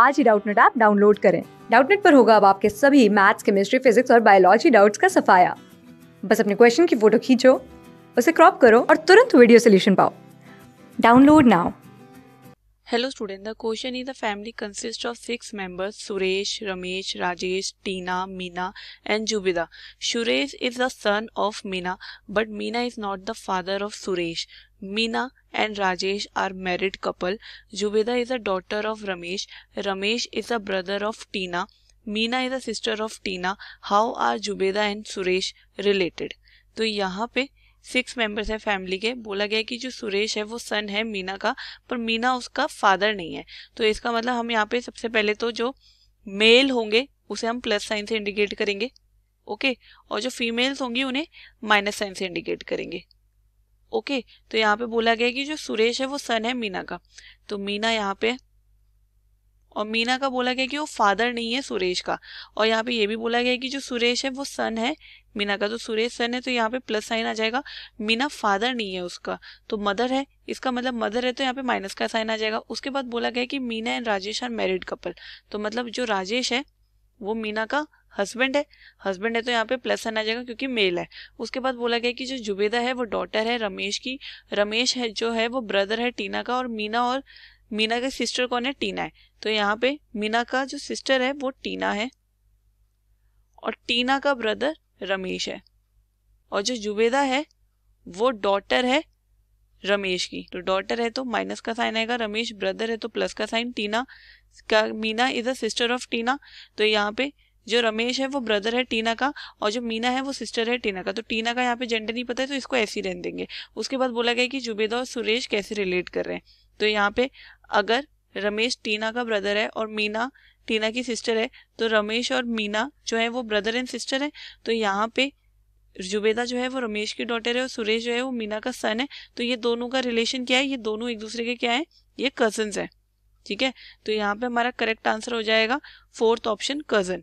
आज ही Doubtnut app download करें डाउटनेट पर होगा अब आपके सभी मैथ्स केमिस्ट्री फिजिक्स और बायोलॉजी डाउट्स का सफाया बस अपने क्वेश्चन की फोटो खींचो उसे क्रॉप करो और तुरंत वीडियो सोल्यूशन पाओ download now hello student the question is the family consist of six members Suresh Ramesh Rajesh Tina Meena and Zubida Suresh is the son of Meena but Meena is not the father of Suresh Meena and Rajesh are married couple Zubeda is a daughter of Ramesh Ramesh is a brother of Tina Meena is a sister of Tina how are Zubeda and Suresh related तो यहाँ पे six members है family के बोला गया कि जो सुरेश है वो सन है मीना का पर मीना उसका फादर नहीं है तो इसका मतलब हम यहाँ पे सबसे पहले तो जो मेल होंगे उसे हम प्लस साइन से इंडिकेट करेंगे ओके और जो फीमेल्स होंगी उन्हें माइनस साइन से इंडिकेट करेंगे ओके तो यहाँ पे बोला गया कि जो सुरेश है वो सन है मीना का तो मीना यहाँ पे और मीना का बोला गया कि वो फादर नहीं है सुरेश का और यहाँ पे ये भी बोला गया कि जो सुरेश है वो सन है मीना का तो सुरेश सन है तो यहाँ पे प्लस साइन आ जाएगा मीना फादर नहीं है उसका तो मदर है इसका मतलब मदर है तो यहाँ पे माइनस का साइन आ जाएगा उसके बाद बोला गया कि Meena and Rajesh are married couple तो मतलब जो राजेश है वो मीना का हस्बैंड है हस्बैंड है तो यहाँ पे प्लस एन आ जाएगा क्योंकि मेल है उसके बाद बोला गया कि जो जुबेदा है वो डॉटर है रमेश की रमेश है जो है वो ब्रदर है टीना का और मीना और मीना के सिस्टर कौन है टीना है तो यहाँ पे मीना का जो सिस्टर है वो टीना है और टीना का ब्रदर रमेश है और जो जुबेदा है वो डॉटर है रमेश की तो डॉटर है तो माइनस का साइन आएगा रमेश ब्रदर है तो प्लस का साइन टीना का Meena is a sister of Tina तो यहाँ पे जो रमेश है वो ब्रदर है टीना का और जो मीना है वो सिस्टर है टीना का तो टीना का यहाँ पे जेंडर नहीं पता है तो इसको ऐसे ही रहने देंगे उसके बाद बोला गया कि जुबेदा और सुरेश कैसे रिलेट कर रहे हैं तो यहाँ पे अगर रमेश टीना का ब्रदर है और मीना टीना की सिस्टर है तो रमेश और मीना जो है वो ब्रदर एंड सिस्टर है तो यहाँ पे जुबेदा जो है वो रमेश की डॉटर है और सुरेश जो है वो मीना का सन है तो ये दोनों का रिलेशन क्या है ये दोनों एक दूसरे के क्या है ये कजन है ठीक है तो यहाँ पे हमारा करेक्ट आंसर हो जाएगा फोर्थ ऑप्शन कजन